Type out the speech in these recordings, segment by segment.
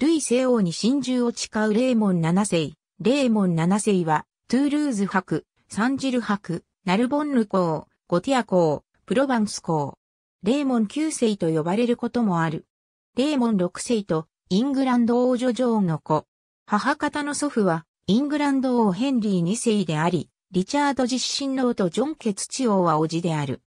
ルイ西王に真珠を誓うレーモン七世。レーモン七世は、トゥールーズ博、サンジル博、ナルボンヌ公、ゴティア公、プロバンス公。レーモン九世と呼ばれることもある。レーモン六世と、イングランド王女女王の子。母方の祖父は、イングランド王ヘンリー二世であり、リチャード実親王とジョン・ケツチ王は叔父である。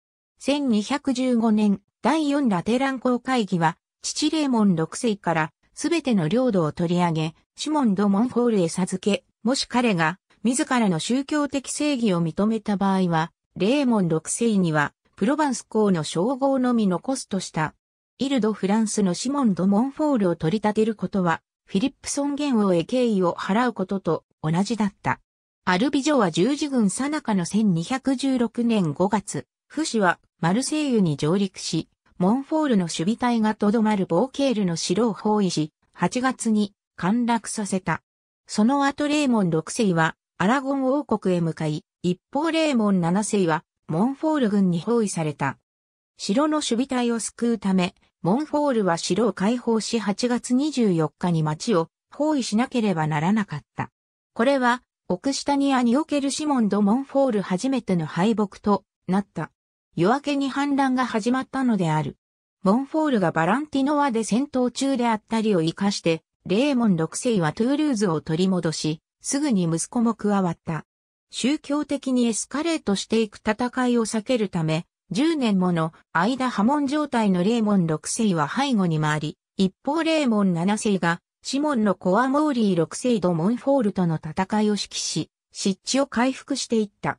1215年、第4ラテラン公会議は、父レーモン6世からすべての領土を取り上げ、シモン・ド・モンフォールへ授け、もし彼が、自らの宗教的正義を認めた場合は、レーモン6世には、プロヴァンス公の称号のみ残すとした。イルド・フランスのシモン・ド・モンフォールを取り立てることは、フィリップ尊厳王へ敬意を払うことと同じだった。アルビジョは十字軍最中の1216年5月、フシはマルセイユに上陸し、モンフォールの守備隊がとどまるボーケールの城を包囲し、8月に陥落させた。その後レーモン6世はアラゴン王国へ向かい、一方レーモン7世はモンフォール軍に包囲された。城の守備隊を救うため、モンフォールは城を解放し8月24日に町を包囲しなければならなかった。これは、オクシタニアにおけるシモン・ド・モンフォール初めての敗北となった。夜明けに反乱が始まったのである。モンフォールがバランティノワで戦闘中であったりを活かして、レーモン6世はトゥールーズを取り戻し、すぐに息子も加わった。宗教的にエスカレートしていく戦いを避けるため、10年もの間波紋状態のレーモン6世は背後に回り、一方レーモン7世が、シモンのコアモーリー6世ドモンフォールとの戦いを指揮し、湿地を回復していった。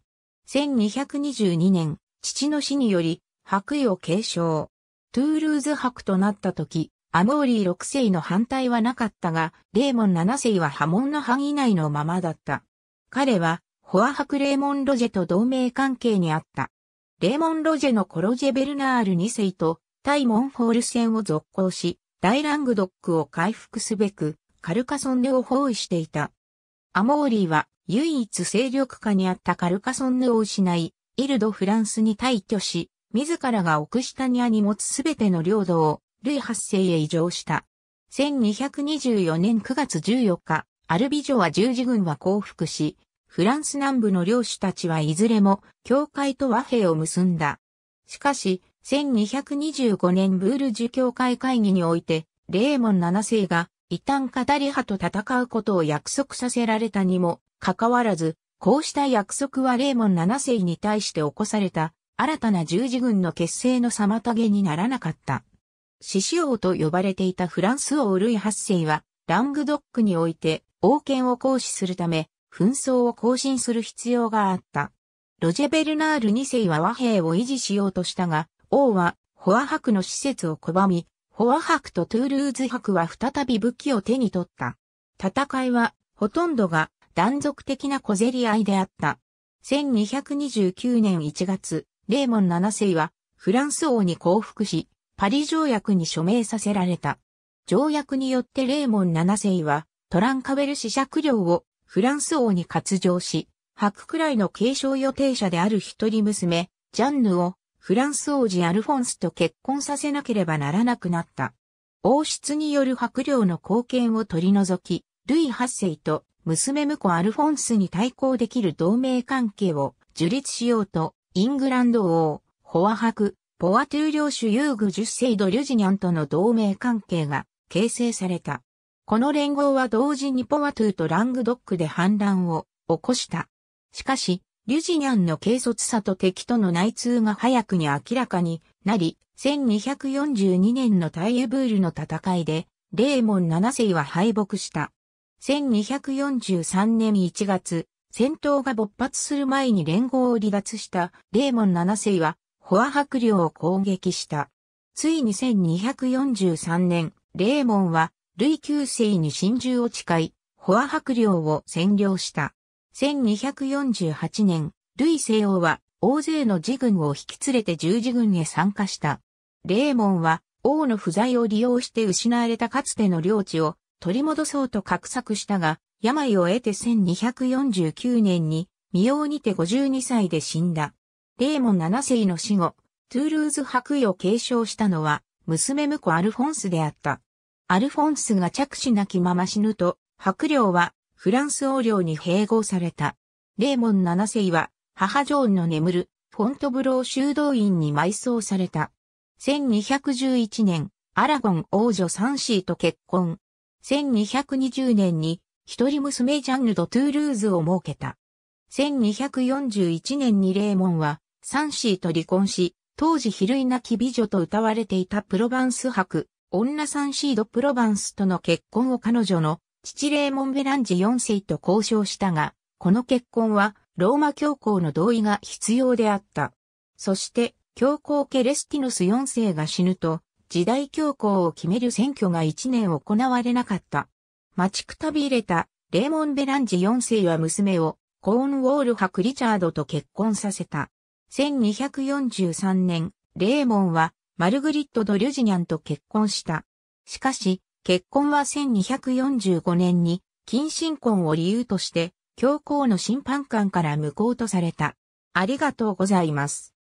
1222年、父の死により、白衣を継承。トゥールーズ博となった時、アモーリー6世の反対はなかったが、レーモン7世は波紋の範囲内のままだった。彼は、ホア博レーモン・ロジェと同盟関係にあった。レーモン・ロジェのコロジェ・ベルナール2世とタイ・モンホール戦を続行し、大ラングドックを回復すべく、カルカソンヌを包囲していた。アモーリーは唯一勢力下にあったカルカソンヌを失い、イルド・フランスに退去し、自らがオクシタニアに持つすべての領土を、ルイ八世へ移譲した。1224年9月14日、アルビジョは十字軍は降伏し、フランス南部の領主たちはいずれも、教会と和平を結んだ。しかし、1225年ブールジュ教会会議において、レーモン7世が、一旦カタリ派と戦うことを約束させられたにも、かかわらず、こうした約束はレーモン7世に対して起こされた新たな十字軍の結成の妨げにならなかった。獅子王と呼ばれていたフランス王ルイ八世は、ラングドックにおいて王権を行使するため、紛争を更新する必要があった。ロジェ・ベルナール二世は和平を維持しようとしたが、王はホアクの施設を拒み、ホアクとトゥールーズクは再び武器を手に取った。戦いはほとんどが断続的な小競り合いであった。1229年1月、レーモン7世は、フランス王に降伏し、パリ条約に署名させられた。条約によってレーモン7世は、トランカベル試借領をフランス王に割譲し、白くらいの継承予定者である一人娘、ジャンヌをフランス王子アルフォンスと結婚させなければならなくなった。王室による白領の貢献を取り除き、ルイ8世と娘婿アルフォンスに対抗できる同盟関係を樹立しようと、イングランド王、ホアハク、ポワトゥー領主ユーグ10世ド・リュジニャンとの同盟関係が形成された。この連合は同時にポワトゥーとラングドックで反乱を起こした。しかし、リュジニャンの軽率さと敵との内通が早くに明らかになり、1242年のタイエブールの戦いで、レーモン7世は敗北した。1243年1月、戦闘が勃発する前に連合を離脱したレーモン7世は、ホア白領を攻撃した。ついに1243年、レーモンは、ルイ9世に真珠を誓い、ホア白領を占領した。1248年、ルイ西王は、大勢の自軍を引き連れて十字軍へ参加した。レーモンは、王の不在を利用して失われたかつての領地を取り戻そうと格索したが、病を得て1249年に、未央にて52歳で死んだ。レーモン7世の死後、トゥールーズ白衣を継承したのは、娘婿アルフォンスであった。アルフォンスが着手なきまま死ぬと、白領はフランス王領に併合された。レーモン7世は、母ジョーンの眠るフォントブロー修道院に埋葬された。1211年、アラゴン王女サンシーと結婚。1220年に一人娘ジャンヌ・ド・トゥールーズを設けた。1241年にレーモンは、サンシーと離婚し、当時比類なき美女と歌われていたプロヴァンス博、女サンシード・プロヴァンスとの結婚を彼女の父レーモン・ベランジ4世と交渉したが、この結婚はローマ教皇の同意が必要であった。そして、教皇ケレスティヌス4世が死ぬと、時代教皇を決める選挙が1年行われなかった。待ちくたびれたレーモン・ベランジ4世は娘をコーンウォールクリチャードと結婚させた。1243年、レーモンはマルグリット・ド・リュジニャンと結婚した。しかし、結婚は1245年に近親婚を理由として教皇の審判官から無効とされた。ありがとうございます。